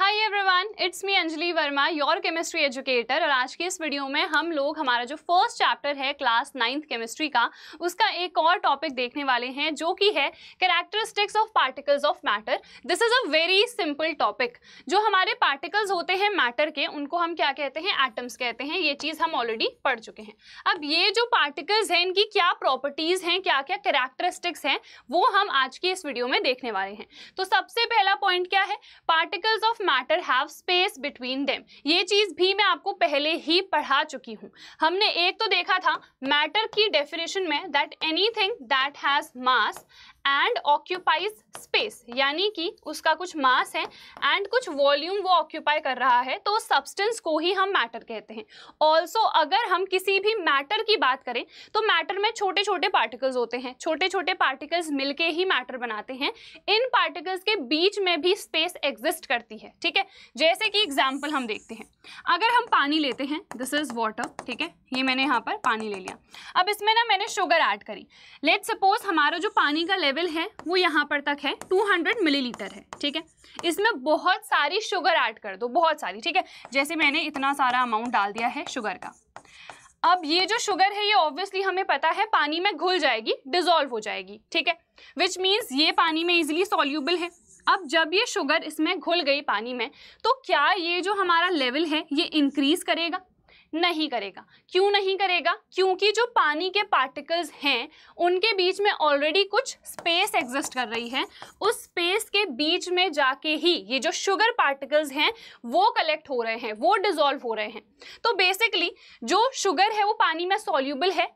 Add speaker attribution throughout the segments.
Speaker 1: hi everyone it's me Anjali Verma your chemistry educator और आज की इस वीडियो में हम लोग हमारा जो फर्स्ट चैप्टर है क्लास नाइन्थ केमिस्ट्री का उसका एक और टॉपिक देखने वाले हैं जो कि है characteristics of particles of matter this is a very simple topic जो हमारे पार्टिकल्स होते हैं मैटर के उनको हम क्या कहते हैं एटम्स कहते हैं ये चीज़ हम ऑलरेडी पढ़ चुके हैं अब ये जो पार्टिकल्स हैं इनकी क्या प्रॉपर्टीज़ हैं क्या क्या करैक्टरिस्टिक्स हैं वो हम आज की इस वीडियो में देखने वाले हैं तो सबसे पहला पॉइंट क्या है particles of matter have space between them ये चीज़ भी मैं आपको पहले ही पढ़ा चुकी हूँ हमने एक तो देखा था मैटर की डेफिनेशन में that anything that has mass and occupies space यानी कि उसका कुछ मास है एंड कुछ वॉल्यूम वो ऑक्यूपाई कर रहा है तो सब्सटेंस को ही हम मैटर कहते हैं ऑल्सो अगर हम किसी भी मैटर की बात करें तो मैटर में छोटे छोटे पार्टिकल्स होते हैं छोटे छोटे पार्टिकल्स मिलके ही मैटर बनाते हैं इन पार्टिकल्स के बीच में भी स्पेस एग्जिस्ट करती है ठीक है जैसे कि एग्जाम्पल हम देखते हैं अगर हम पानी लेते हैं दिस इज वाटर ठीक है ये मैंने यहाँ पर पानी ले लिया अब इसमें ना मैंने शुगर ऐड करी लेट सपोज हमारा जो पानी का लेवल लेवल है वो यहाँ पर तक है 200 मिलीलीटर है ठीक है इसमें बहुत सारी शुगर ऐड कर दो बहुत सारी ठीक है जैसे मैंने इतना सारा अमाउंट डाल दिया है शुगर का अब ये जो शुगर है ये ऑब्वियसली हमें पता है पानी में घुल जाएगी डिजोल्व हो जाएगी ठीक है विच मीन्स ये पानी में इजिली सॉल्यूबल है अब जब ये शुगर इसमें घुल गई पानी में तो क्या ये जो हमारा लेवल है ये इंक्रीज करेगा नहीं करेगा क्यों नहीं करेगा क्योंकि जो पानी के पार्टिकल्स हैं उनके बीच में ऑलरेडी कुछ स्पेस एग्जिस्ट कर रही है उस स्पेस के बीच में जाके ही ये जो शुगर पार्टिकल्स हैं वो कलेक्ट हो रहे हैं वो डिजोल्व हो रहे हैं तो बेसिकली जो शुगर है वो पानी में सोल्यूबल है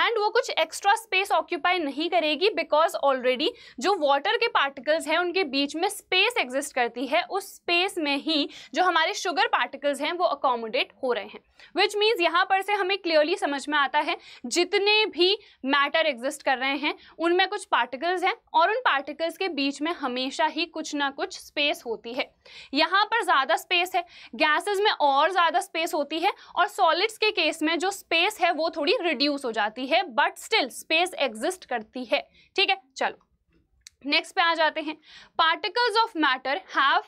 Speaker 1: एंड वो कुछ एक्स्ट्रा स्पेस ऑक्यूपाई नहीं करेगी बिकॉज ऑलरेडी जो वाटर के पार्टिकल्स हैं उनके बीच में स्पेस एग्जिस्ट करती है उस स्पेस में ही जो हमारे शुगर पार्टिकल्स हैं वो अकोमोडेट हो रहे हैं विच मीन्स यहाँ पर से हमें क्लियरली समझ में आता है जितने भी मैटर एग्जिस्ट कर रहे हैं उनमें कुछ पार्टिकल्स हैं और उन पार्टिकल्स के बीच में हमेशा ही कुछ ना कुछ स्पेस होती है यहाँ पर ज़्यादा स्पेस है गैसेज में और ज़्यादा स्पेस होती है और सॉलिड्स के केस में जो स्पेस है वो थोड़ी रिड्यूस हो जाती है होती है बट स्टिल स्पेस एग्जिस्ट करती है ठीक है चलो नेक्स्ट पे आ जाते हैं particles of matter have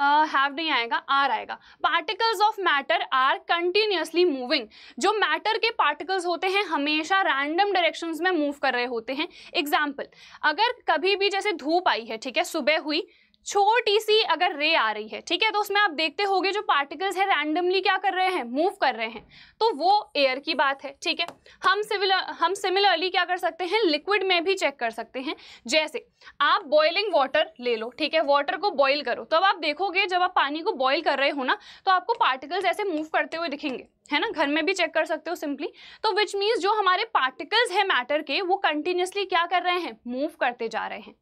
Speaker 1: have uh, नहीं आएगा आर आएगा particles of matter are continuously moving जो मैटर के पार्टिकल्स होते हैं हमेशा रैंडम डायरेक्शंस में मूव कर रहे होते हैं एग्जाम्पल अगर कभी भी जैसे धूप आई है ठीक है सुबह हुई छोटी सी अगर रे आ रही है ठीक है तो उसमें आप देखते होगे जो पार्टिकल्स है रैंडमली क्या कर रहे हैं मूव कर रहे हैं तो वो एयर की बात है ठीक है हम सिविल हम सिमिलरली क्या कर सकते हैं लिक्विड में भी चेक कर सकते हैं जैसे आप बॉयलिंग वाटर ले लो ठीक है वाटर को बॉयल करो तो अब आप देखोगे जब आप पानी को बॉयल कर रहे हो ना तो आपको पार्टिकल्स ऐसे मूव करते हुए दिखेंगे है ना घर में भी चेक कर सकते हो सिंपली तो विच मीन्स जो हमारे पार्टिकल्स है मैटर के वो कंटिन्यूसली क्या कर रहे हैं मूव करते जा रहे हैं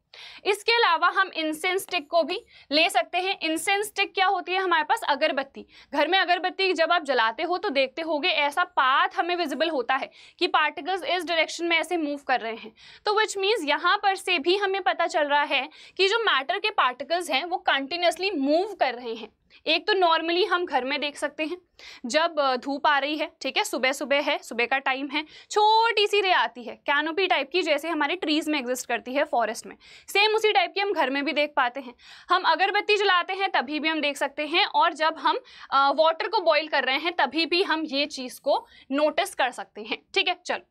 Speaker 1: इसके अलावा हम इंसेंस स्टिक को भी ले सकते हैं इंसेंस स्टिक क्या होती है हमारे पास अगरबत्ती घर में अगरबत्ती जब आप जलाते हो तो देखते होगे ऐसा पाथ हमें विजिबल होता है कि पार्टिकल्स इस डायरेक्शन में ऐसे मूव कर रहे हैं तो विच मीन्स यहाँ पर से भी हमें पता चल रहा है कि जो मैटर के पार्टिकल्स हैं वो कंटिन्यूसली मूव कर रहे हैं एक तो नॉर्मली हम घर में देख सकते हैं जब धूप आ रही है ठीक है सुबह सुबह है सुबह का टाइम है छोटी सी रे आती है कैनोपी टाइप की जैसे हमारे ट्रीज़ में एग्जिस्ट करती है फॉरेस्ट में सेम उसी टाइप की हम घर में भी देख पाते हैं हम अगरबत्ती जलाते हैं तभी भी हम देख सकते हैं और जब हम वाटर को बॉयल कर रहे हैं तभी भी हम ये चीज़ को नोटिस कर सकते हैं ठीक है चलो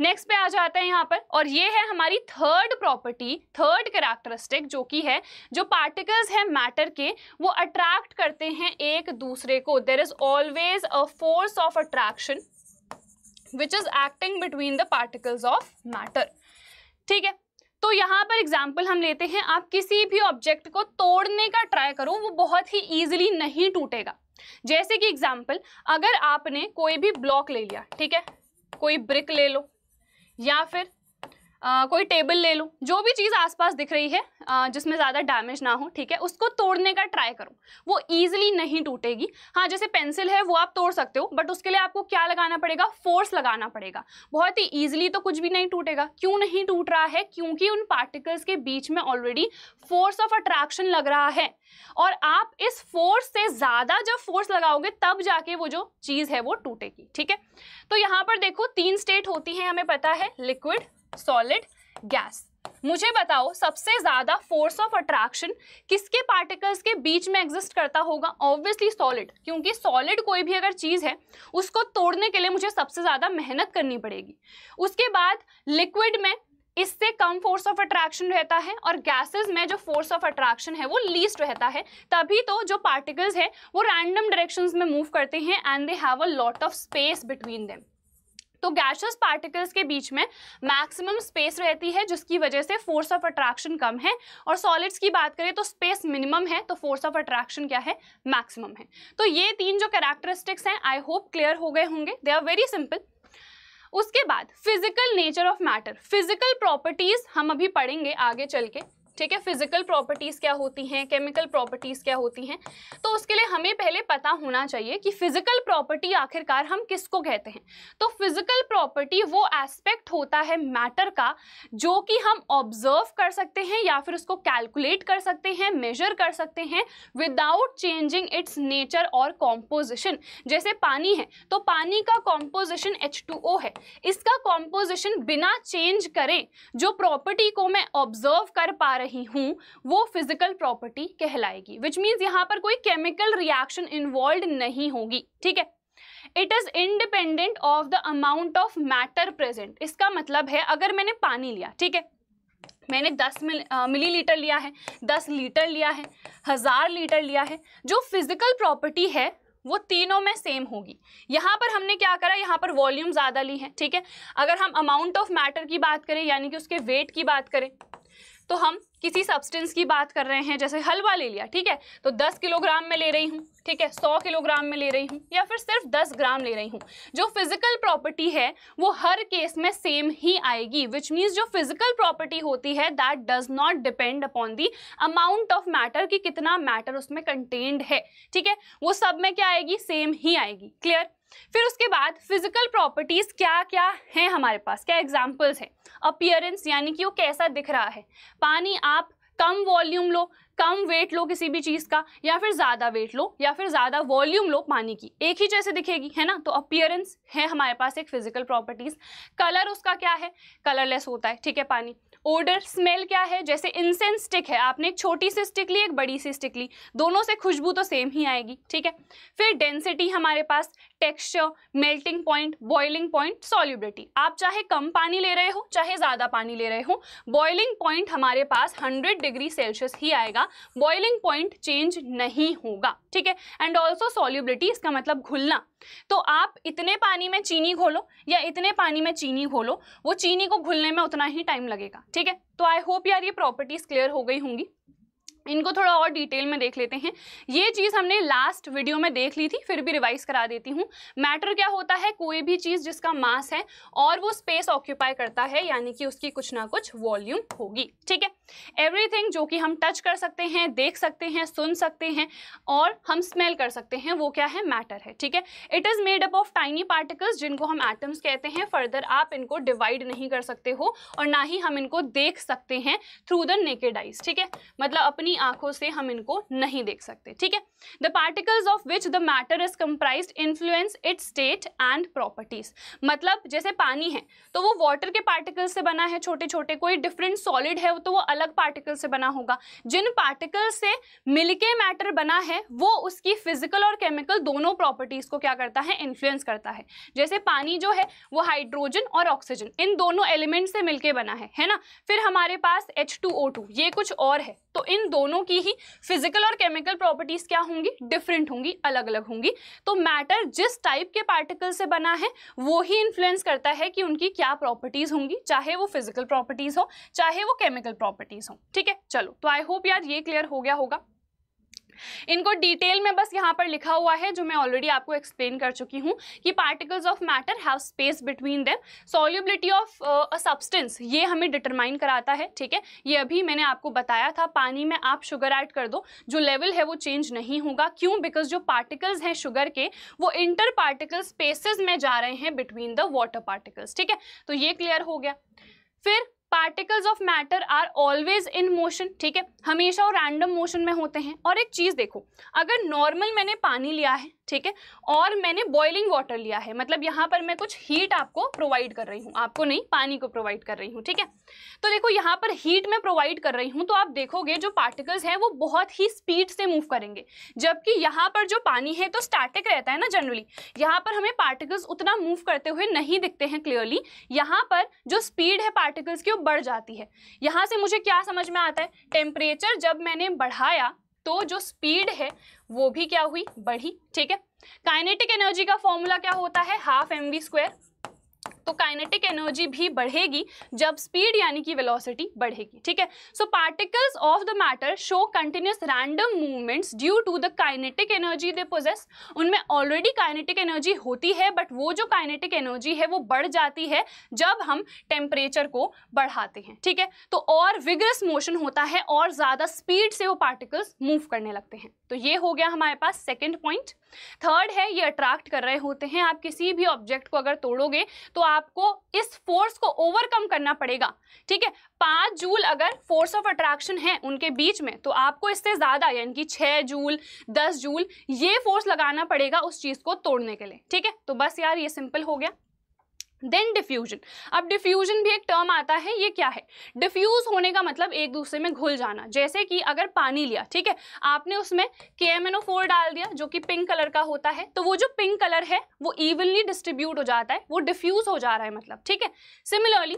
Speaker 1: नेक्स्ट पे आ जाते हैं यहाँ पर और ये है हमारी थर्ड प्रॉपर्टी थर्ड कैरेक्टरिस्टिक जो कि है जो पार्टिकल्स हैं मैटर के वो अट्रैक्ट करते हैं एक दूसरे को there is always a force of attraction which is acting between the particles of matter ठीक है तो यहाँ पर एग्जाम्पल हम लेते हैं आप किसी भी ऑब्जेक्ट को तोड़ने का ट्राई करो वो बहुत ही ईजिली नहीं टूटेगा जैसे कि एग्जाम्पल अगर आपने कोई भी ब्लॉक ले लिया ठीक है कोई ब्रिक ले लो या फिर आ, कोई टेबल ले लो जो भी चीज़ आसपास दिख रही है आ, जिसमें ज़्यादा डैमेज ना हो ठीक है उसको तोड़ने का ट्राई करो वो ईजिली नहीं टूटेगी हाँ जैसे पेंसिल है वो आप तोड़ सकते हो बट उसके लिए आपको क्या लगाना पड़ेगा फोर्स लगाना पड़ेगा बहुत ही ईजिली तो कुछ भी नहीं टूटेगा क्यों नहीं टूट रहा है क्योंकि उन पार्टिकल्स के बीच में ऑलरेडी फोर्स ऑफ अट्रैक्शन लग रहा है और आप इस फोर्स से ज़्यादा जब फोर्स लगाओगे तब जाके वो जो चीज़ है वो टूटेगी ठीक है तो यहाँ पर देखो तीन स्टेट होती हैं हमें पता है लिक्विड सॉलिड गैस मुझे बताओ सबसे ज्यादा फोर्स ऑफ अट्रैक्शन किसके पार्टिकल्स के बीच में एग्जिस्ट करता होगा ऑब्वियसली सॉलिड क्योंकि सॉलिड कोई भी अगर चीज है उसको तोड़ने के लिए मुझे सबसे ज्यादा मेहनत करनी पड़ेगी उसके बाद लिक्विड में इससे कम फोर्स ऑफ अट्रैक्शन रहता है और गैसेस में जो फोर्स ऑफ अट्रैक्शन है वो लीस्ट रहता है तभी तो जो पार्टिकल्स है वो रैंडम डायरेक्शंस में मूव करते हैं and they have a lot of space between them तो गैशस पार्टिकल्स के बीच में मैक्सिमम स्पेस रहती है जिसकी वजह से फोर्स ऑफ अट्रैक्शन कम है और सॉलिड्स की बात करें तो स्पेस मिनिमम है तो फोर्स ऑफ अट्रैक्शन क्या है मैक्सिमम है तो ये तीन जो कैरेक्टरिस्टिक्स हैं आई होप क्लियर हो गए होंगे दे आर वेरी सिंपल उसके बाद physical nature of matter physical properties हम अभी पढ़ेंगे आगे चल के ठीक है फिजिकल प्रॉपर्टीज़ क्या होती हैं केमिकल प्रॉपर्टीज़ क्या होती हैं तो उसके लिए हमें पहले पता होना चाहिए कि फिजिकल प्रॉपर्टी आखिरकार हम किसको कहते हैं तो फिजिकल प्रॉपर्टी वो एस्पेक्ट होता है मैटर का जो कि हम ऑब्जर्व कर सकते हैं या फिर उसको कैलकुलेट कर सकते हैं मेजर कर सकते हैं विदाउट चेंजिंग इट्स नेचर और कॉम्पोजिशन जैसे पानी है तो पानी का कॉम्पोजिशन एच है इसका कॉम्पोजिशन बिना चेंज करें जो प्रॉपर्टी को मैं ऑब्जर्व कर पा रही रही हूँ वो फिजिकल प्रॉपर्टी कहलाएगी विच मीन्स यहाँ पर कोई केमिकल रिएक्शन इन्वॉल्व नहीं होगी ठीक है it is independent of the amount of matter present इसका मतलब है अगर मैंने पानी लिया ठीक है मैंने 10 मिल, मिली लीटर लिया है 10 लीटर लिया है हज़ार लीटर लिया है जो फिज़िकल प्रॉपर्टी है वो तीनों में सेम होगी यहाँ पर हमने क्या करा यहाँ पर वॉल्यूम ज़्यादा ली है ठीक है अगर हम अमाउंट ऑफ मैटर की बात करें यानी कि उसके वेट की बात करें तो हम किसी सब्सटेंस की बात कर रहे हैं जैसे हलवा ले लिया ठीक है तो 10 किलोग्राम में ले रही हूँ ठीक है 100 किलोग्राम में ले रही हूँ या फिर सिर्फ 10 ग्राम ले रही हूँ जो फिजिकल प्रॉपर्टी है वो हर केस में सेम ही आएगी विच मीन्स जो फिजिकल प्रॉपर्टी होती है that does not depend upon the amount of matter कि कितना मैटर उसमें कंटेंड है ठीक है वो सब में क्या आएगी सेम ही आएगी क्लियर फिर उसके बाद फिजिकल प्रॉपर्टीज क्या क्या हैं हमारे पास क्या एग्जाम्पल्स हैं अपियरेंस यानी कि वो कैसा दिख रहा है पानी आप कम वॉल्यूम लो कम वेट लो किसी भी चीज़ का या फिर ज़्यादा वेट लो या फिर ज़्यादा वॉल्यूम लो पानी की एक ही जैसे दिखेगी है ना तो अपियरेंस है हमारे पास एक फिजिकल प्रॉपर्टीज़ कलर उसका क्या है कलरलेस होता है ठीक है पानी ओडर स्मेल क्या है जैसे इंसेंस स्टिक है आपने एक छोटी सी स्टिक ली एक बड़ी सी स्टिक ली दोनों से खुशबू तो सेम ही आएगी ठीक है फिर डेंसिटी हमारे पास texture melting point boiling point solubility आप चाहे कम पानी ले रहे हो चाहे ज़्यादा पानी ले रहे हो बॉइलिंग पॉइंट हमारे पास 100 डिग्री सेल्सियस ही आएगा बॉइलिंग पॉइंट चेंज नहीं होगा ठीक है एंड ऑल्सो सॉल्युबिलिटी इसका मतलब घुलना तो आप इतने पानी में चीनी घोलो या इतने पानी में चीनी घोलो वो चीनी को घुलने में उतना ही टाइम लगेगा ठीक है तो आई होप यार ये प्रॉपर्टीज क्लियर हो गई होंगी इनको थोड़ा और डिटेल में देख लेते हैं ये चीज़ हमने लास्ट वीडियो में देख ली थी फिर भी रिवाइज करा देती हूँ मैटर क्या होता है कोई भी चीज़ जिसका मास है और वो स्पेस ऑक्यूपाई करता है यानी कि उसकी कुछ ना कुछ वॉल्यूम होगी ठीक है एवरीथिंग जो कि हम टच कर सकते हैं देख सकते हैं सुन सकते हैं और हम स्मेल कर सकते हैं वो क्या है मैटर है ठीक है it is made up of tiny particles जिनको हम एटम्स कहते हैं फर्दर आप इनको डिवाइड नहीं कर सकते हो और ना ही हम इनको देख सकते हैं थ्रू द नेकेडाइज ठीक है मतलब अपनी अपनी आंखों से हम इनको नहीं देख सकते ठीक है the particles of which the matter is comprise influence its state and properties मतलब जैसे पानी है तो वो वाटर के पार्टिकल से बना है छोटे छोटे कोई डिफरेंट सॉलिड है तो वो अलग पार्टिकल से बना होगा जिन पार्टिकल से मिलके मैटर बना है वो उसकी फिजिकल और केमिकल दोनों प्रॉपर्टीज को क्या करता है इन्फ्लुएंस करता है जैसे पानी जो है वो हाइड्रोजन और ऑक्सीजन इन दोनों एलिमेंट से मिलके बना है है ना फिर हमारे पास एच ये कुछ और है तो इन दोनों दोनों की ही फिजिकल और केमिकल प्रॉपर्टीज क्या होंगी डिफरेंट होंगी अलग अलग होंगी तो मैटर जिस टाइप के पार्टिकल से बना है वो ही इन्फ्लुएंस करता है कि उनकी क्या प्रॉपर्टीज होंगी चाहे वो फिजिकल प्रॉपर्टीज हो चाहे वो केमिकल प्रॉपर्टीज हो ठीक है चलो तो आई होप यार ये क्लियर हो गया होगा इनको डिटेल में बस यहाँ पर लिखा हुआ है जो मैं ऑलरेडी आपको एक्सप्लेन कर चुकी हूँ कि particles of matter have space between them solubility of a substance ये हमें डिटरमाइन कराता है ठीक है ये अभी मैंने आपको बताया था पानी में आप शुगर ऐड कर दो जो लेवल है वो चेंज नहीं होगा क्यों बिकॉज जो पार्टिकल्स हैं शुगर के वो इंटर पार्टिकल स्पेसेस में जा रहे हैं बिटवीन द वॉटर पार्टिकल्स ठीक है तो ये क्लियर हो गया फिर particles of matter are always in motion ठीक है हमेशा वो रैंडम मोशन में होते हैं और एक चीज़ देखो अगर नॉर्मल मैंने पानी लिया है ठीक है और मैंने बॉइलिंग वाटर लिया है मतलब यहाँ पर मैं कुछ हीट आपको प्रोवाइड कर रही हूँ आपको नहीं पानी को प्रोवाइड कर रही हूँ ठीक है तो देखो यहाँ पर हीट मैं प्रोवाइड कर रही हूँ तो आप देखोगे जो पार्टिकल्स हैं वो बहुत ही स्पीड से मूव करेंगे जबकि यहाँ पर जो पानी है तो स्टैटिक रहता है ना जनरली यहाँ पर हमें पार्टिकल्स उतना मूव करते हुए नहीं दिखते हैं क्लियरली यहाँ पर जो स्पीड है पार्टिकल्स की बढ़ जाती है यहाँ से मुझे क्या समझ में आता है टेम्परेचर जब मैंने बढ़ाया तो जो स्पीड है वो भी क्या हुई बढ़ी ठीक है काइनेटिक एनर्जी का फॉर्मूला क्या होता है हाफ एम वी स्क्वायर तो काइनेटिक एनर्जी भी बढ़ेगी जब स्पीड यानी कि वेलोसिटी बढ़ेगी ठीक है so particles of the matter show continuous random movements due to the kinetic energy they possess उनमें ऑलरेडी काइनेटिक एनर्जी होती है बट वो जो काइनेटिक एनर्जी है वो बढ़ जाती है जब हम टेम्परेचर को बढ़ाते हैं ठीक है तो और विगरस मोशन होता है और ज़्यादा स्पीड से वो पार्टिकल्स मूव करने लगते हैं तो ये हो गया हमारे पास सेकंड पॉइंट थर्ड है ये अट्रैक्ट कर रहे होते हैं आप किसी भी ऑब्जेक्ट को अगर तोड़ोगे तो आपको इस फोर्स को ओवरकम करना पड़ेगा ठीक है पाँच जूल अगर फोर्स ऑफ अट्रैक्शन है उनके बीच में तो आपको इससे ज़्यादा यानी कि छः जूल दस जूल ये फोर्स लगाना पड़ेगा उस चीज़ को तोड़ने के लिए ठीक है तो बस यार ये सिंपल हो गया देन डिफ्यूजन अब डिफ्यूजन भी एक टर्म आता है ये क्या है डिफ्यूज होने का मतलब एक दूसरे में घुल जाना जैसे कि अगर पानी लिया ठीक है आपने उसमें के एम एन ओ फोर डाल दिया जो कि पिंक कलर का होता है तो वो जो पिंक कलर है वो इवनली डिस्ट्रीब्यूट हो जाता है वो डिफ्यूज हो जा रहा है मतलब ठीक है सिमिलरली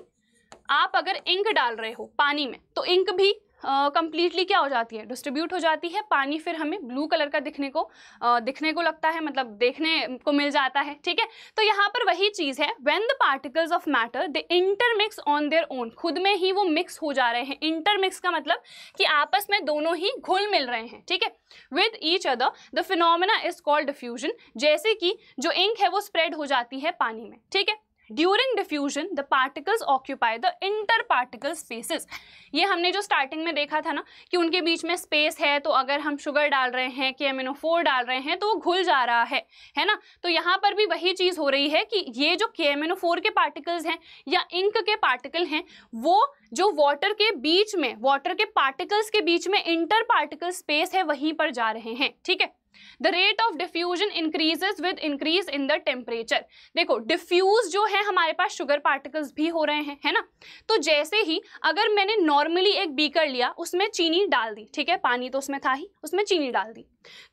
Speaker 1: आप अगर इंक डाल रहे हो पानी में तो इंक भी कम्प्लीटली uh, क्या हो जाती है डिस्ट्रीब्यूट हो जाती है पानी फिर हमें ब्लू कलर का दिखने को uh, दिखने को लगता है मतलब देखने को मिल जाता है ठीक है तो यहाँ पर वही चीज़ है when the particles of matter inter intermix on their own खुद में ही वो मिक्स हो जा रहे हैं इंटरमिक्स का मतलब कि आपस में दोनों ही घुल मिल रहे हैं ठीक है with each other the phenomena is called diffusion जैसे कि जो इंक है वो स्प्रेड हो जाती है पानी में ठीक है during diffusion the particles occupy the inter particle spaces ये हमने जो स्टार्टिंग में देखा था ना कि उनके बीच में स्पेस है तो अगर हम शुगर डाल रहे हैं कि एमिनोफोर डाल रहे हैं तो वो घुल जा रहा है है ना तो यहाँ पर भी वही चीज़ हो रही है कि ये जो के एमिनोफोर के पार्टिकल्स हैं या इंक के पार्टिकल हैं वो जो वाटर के बीच में वाटर के पार्टिकल्स के बीच में इंटर पार्टिकल स्पेस है वहीं पर जा रहे हैं ठीक है the rate of diffusion increases with increase in the temperature देखो डिफ्यूज जो है हमारे पास शुगर पार्टिकल्स भी हो रहे हैं है ना तो जैसे ही अगर मैंने नॉर्मली एक बीकर लिया उसमें चीनी डाल दी ठीक है पानी तो उसमें था ही उसमें चीनी डाल दी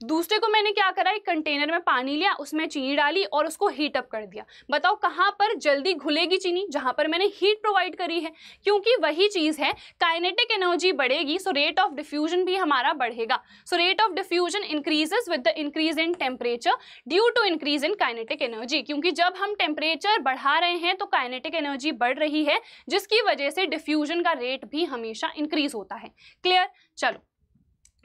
Speaker 1: दूसरे को मैंने क्या करा एक कंटेनर में पानी लिया उसमें चीनी डाली और उसको हीट अप कर दिया बताओ कहाँ पर जल्दी घुलेगी चीनी जहाँ पर मैंने हीट प्रोवाइड करी है क्योंकि वही चीज़ है काइनेटिक एनर्जी बढ़ेगी सो रेट ऑफ डिफ्यूजन भी हमारा बढ़ेगा so rate of diffusion increases with the increase in temperature due to increase in kinetic energy क्योंकि जब हम टेम्परेचर बढ़ा रहे हैं तो काइनेटिक एनर्जी बढ़ रही है जिसकी वजह से डिफ्यूजन का रेट भी हमेशा इंक्रीज होता है क्लियर चलो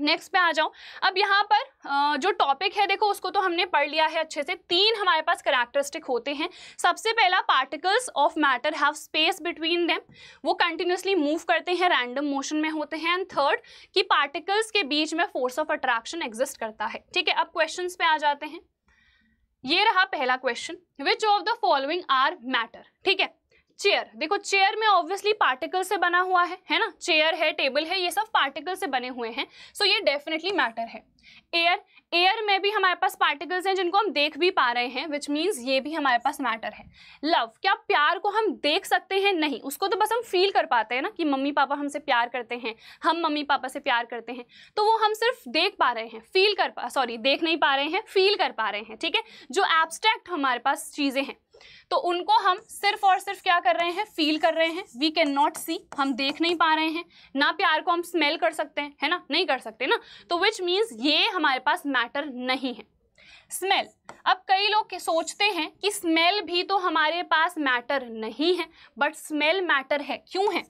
Speaker 1: नेक्स्ट पे आ जाऊं अब यहाँ पर जो टॉपिक है देखो उसको तो हमने पढ़ लिया है अच्छे से तीन हमारे पास करैक्टरिस्टिक होते हैं सबसे पहला particles of matter have space between them वो कंटिन्यूसली मूव करते हैं रैंडम मोशन में होते हैं एंड थर्ड कि पार्टिकल्स के बीच में फोर्स ऑफ अट्रैक्शन एग्जिस्ट करता है ठीक है अब क्वेश्चन पे आ जाते हैं ये रहा पहला question which of the following are matter ठीक है चेयर देखो चेयर में ऑब्वियसली पार्टिकल से बना हुआ है है ना चेयर है टेबल है ये सब पार्टिकल से बने हुए हैं सो so ये डेफिनेटली मैटर है एयर एयर में भी हमारे पास पार्टिकल्स हैं जिनको हम देख भी पा रहे हैं विच मीन्स ये भी हमारे पास मैटर है लव क्या प्यार को हम देख सकते हैं नहीं उसको तो बस हम फील कर पाते हैं ना कि मम्मी पापा हमसे प्यार करते हैं हम मम्मी पापा से प्यार करते हैं तो वो हम सिर्फ देख पा रहे हैं फील कर पा सॉरी देख नहीं पा रहे हैं फील कर पा रहे हैं ठीक है जो एब्स्ट्रैक्ट हमारे पास चीज़ें हैं तो उनको हम सिर्फ और सिर्फ क्या कर रहे हैं फील कर रहे हैं वी कैन नॉट सी हम देख नहीं पा रहे हैं ना प्यार को हम स्मेल कर सकते हैं है ना नहीं कर सकते ना तो विच मीन्स ये हमारे पास मैटर नहीं है स्मेल अब कई लोग सोचते हैं कि स्मेल भी तो हमारे पास मैटर नहीं है बट स्मेल मैटर है क्यों है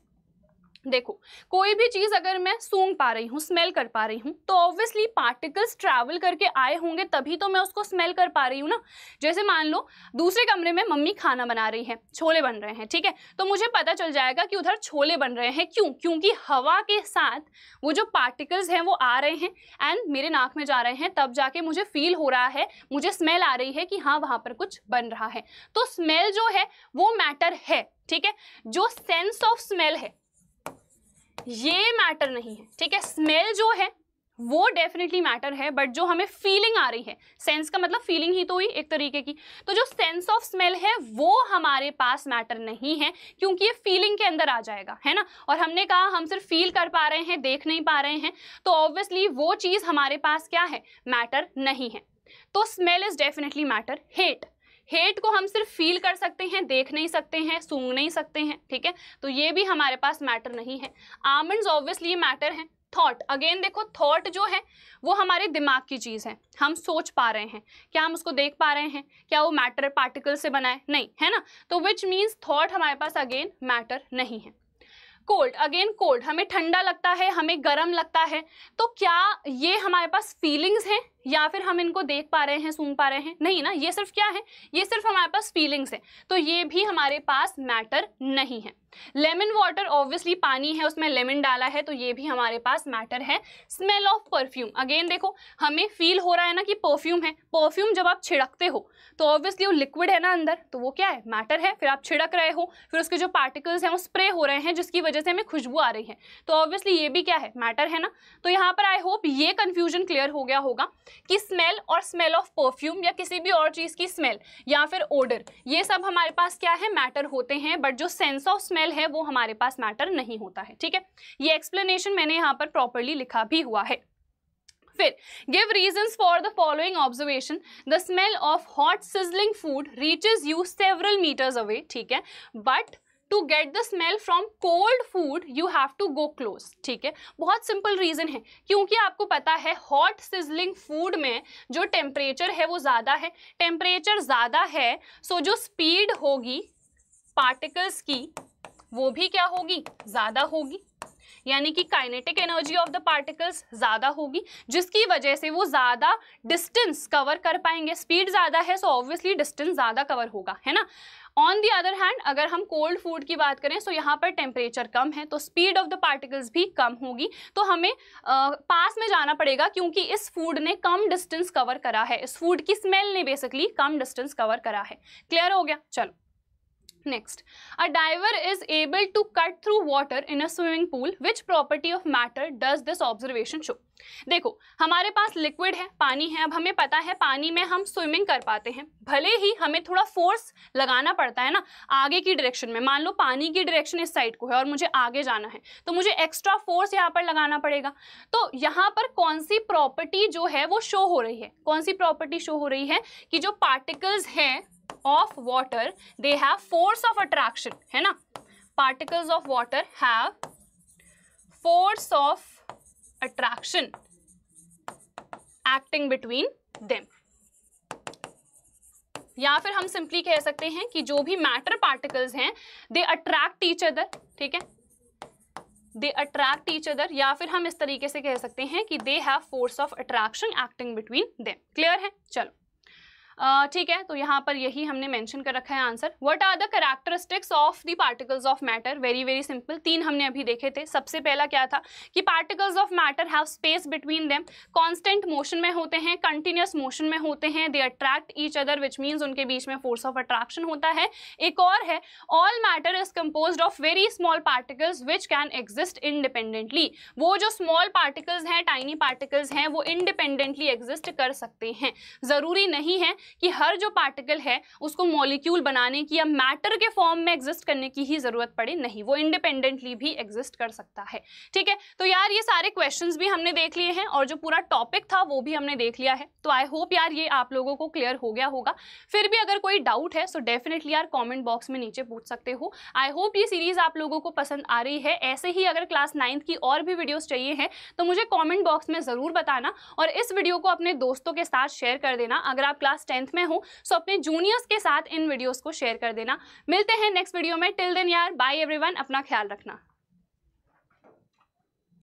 Speaker 1: देखो कोई भी चीज़ अगर मैं सूंघ पा रही हूँ स्मेल कर पा रही हूँ तो ऑब्वियसली पार्टिकल्स ट्रैवल करके आए होंगे तभी तो मैं उसको स्मेल कर पा रही हूँ ना जैसे मान लो दूसरे कमरे में मम्मी खाना बना रही है छोले बन रहे हैं ठीक है तो मुझे पता चल जाएगा कि उधर छोले बन रहे हैं क्यों क्योंकि हवा के साथ वो जो पार्टिकल्स हैं वो आ रहे हैं एंड मेरे नाक में जा रहे हैं तब जाके मुझे फील हो रहा है मुझे स्मेल आ रही है कि हाँ वहाँ पर कुछ बन रहा है तो स्मेल जो है वो मैटर है ठीक है जो सेंस ऑफ स्मेल है ये मैटर नहीं है ठीक है स्मेल जो है वो डेफिनेटली मैटर है बट जो हमें फीलिंग आ रही है सेंस का मतलब फीलिंग ही तो हुई एक तरीके की तो जो सेंस ऑफ स्मेल है वो हमारे पास मैटर नहीं है क्योंकि ये फीलिंग के अंदर आ जाएगा है ना और हमने कहा हम सिर्फ फील कर पा रहे हैं देख नहीं पा रहे हैं तो ऑब्वियसली वो चीज़ हमारे पास क्या है मैटर नहीं है तो smell is definitely matter heat heat को हम सिर्फ फील कर सकते हैं देख नहीं सकते हैं सूंघ नहीं सकते हैं ठीक है तो ये भी हमारे पास मैटर नहीं है आमंड ऑब्वियसली मैटर है थॉट अगेन देखो थॉट जो है वो हमारे दिमाग की चीज़ है हम सोच पा रहे हैं क्या हम उसको देख पा रहे हैं क्या वो मैटर पार्टिकल से बनाए नहीं है ना तो विच मीन्स थॉट हमारे पास अगेन मैटर नहीं है कोल्ड अगेन कोल्ड हमें ठंडा लगता है हमें गर्म लगता है तो क्या ये हमारे पास फीलिंग्स हैं या फिर हम इनको देख पा रहे हैं सुन पा रहे हैं नहीं ना ये सिर्फ क्या है ये सिर्फ हमारे पास फीलिंग्स है तो ये भी हमारे पास मैटर नहीं है लेमन वाटर ऑब्वियसली पानी है उसमें लेमन डाला है तो ये भी हमारे पास मैटर है स्मेल ऑफ परफ्यूम अगेन देखो हमें फील हो रहा है ना कि परफ्यूम है परफ्यूम जब आप छिड़कते हो तो ऑब्वियसली वो लिक्विड है ना अंदर तो वो क्या है मैटर है फिर आप छिड़क रहे हो फिर उसके जो पार्टिकल्स हैं वो स्प्रे हो रहे हैं जिसकी वजह से हमें खुशबू आ रही है तो ऑब्वियसली ये भी क्या है मैटर है ना तो यहाँ पर आई होप ये कन्फ्यूजन क्लियर हो गया होगा कि स्मेल और स्मेल ऑफ परफ्यूम या किसी भी और चीज़ की स्मेल या फिर ओडर ये सब हमारे पास क्या है मैटर होते हैं बट जो सेंस ऑफ स्मेल है वो हमारे पास मैटर नहीं होता है ठीक है ये एक्सप्लेनेशन मैंने यहाँ पर प्रॉपरली लिखा भी हुआ है फिर give reason for the following observation the smell of hot sizzling food reaches you several metres away ठीक है but to get the smell from cold food you have to go close ठीक है बहुत सिंपल रीज़न है क्योंकि आपको पता है हॉट सिजलिंग फूड में जो टेम्परेचर है वो ज़्यादा है टेम्परेचर ज़्यादा है सो so जो स्पीड होगी पार्टिकल्स की वो भी क्या होगी ज़्यादा होगी यानी कि kinetic energy of the particles ज़्यादा होगी जिसकी वजह से वो ज़्यादा डिस्टेंस कवर कर पाएंगे स्पीड ज़्यादा है सो ऑब्वियसली डिस्टेंस ज़्यादा कवर होगा है ना ऑन दी अदर हैंड अगर हम कोल्ड फूड की बात करें तो यहाँ पर टेम्परेचर कम है तो स्पीड ऑफ द पार्टिकल्स भी कम होगी तो हमें आ, पास में जाना पड़ेगा क्योंकि इस फूड ने कम डिस्टेंस कवर करा है इस फूड की स्मेल ने बेसिकली कम डिस्टेंस कवर करा है क्लियर हो गया चलो next a diver is able to cut through water in a swimming pool which property of matter does this observation show देखो हमारे पास लिक्विड है पानी है अब हमें पता है पानी में हम स्विमिंग कर पाते हैं भले ही हमें थोड़ा फोर्स लगाना पड़ता है ना आगे की डायरेक्शन में मान लो पानी की डायरेक्शन इस साइड को है और मुझे आगे जाना है तो मुझे एक्स्ट्रा फोर्स यहाँ पर लगाना पड़ेगा तो यहाँ पर कौन सी प्रॉपर्टी जो है वो शो हो रही है कौन सी प्रॉपर्टी शो हो रही है कि जो पार्टिकल्स हैं of water they have force of attraction है ना particles of water have force of attraction acting between them या फिर हम सिंपली कह सकते हैं कि जो भी मैटर पार्टिकल्स हैं दे अट्रैक्ट ईच अदर ठीक है दे अट्रैक्ट ईच अदर या फिर हम इस तरीके से कह सकते हैं कि they have force of attraction acting between them clear है चलो ठीक है तो यहाँ पर यही हमने मेंशन कर रखा है answer what are the characteristics of the particles of matter very very simple तीन हमने अभी देखे थे सबसे पहला क्या था कि particles of matter have space between them constant motion में होते हैं कंटिन्यूस मोशन में होते हैं they attract each other which means उनके बीच में फोर्स ऑफ अट्रैक्शन होता है एक और है all matter is compose of very small particles which can exist independently वो जो स्मॉल पार्टिकल्स हैं टाइनी पार्टिकल्स हैं वो इंडिपेंडेंटली एग्जिस्ट कर सकते हैं ज़रूरी नहीं है कि हर जो पार्टिकल है उसको मॉलिक्यूल बनाने की या मैटर के फॉर्म में एग्जिस्ट करने की ही ज़रूरत पड़े नहीं वो इंडिपेंडेंटली भी एग्जिस्ट कर सकता है ठीक है तो यार ये सारे क्वेश्चन भी हमने देख लिए हैं और जो पूरा टॉपिक था वो भी हमने देख लिया है तो आई होप यार ये आप लोगों को क्लियर हो गया होगा फिर भी अगर कोई डाउट है सो तो डेफिनेटली यार कॉमेंट बॉक्स में नीचे पूछ सकते हो आई होप ये सीरीज़ आप लोगों को पसंद आ रही है ऐसे ही अगर क्लास नाइन्थ की और भी वीडियोज़ चाहिए हैं तो मुझे कॉमेंट बॉक्स में ज़रूर बताना और इस वीडियो को अपने दोस्तों के साथ शेयर कर देना अगर आप क्लास टेंथ में हूँ सो अपने जूनियर्स के साथ इन वीडियोज़ को शेयर कर देना मिलते हैं नेक्स्ट वीडियो में टिल देन यार बाय एवरी अपना ख्याल रखना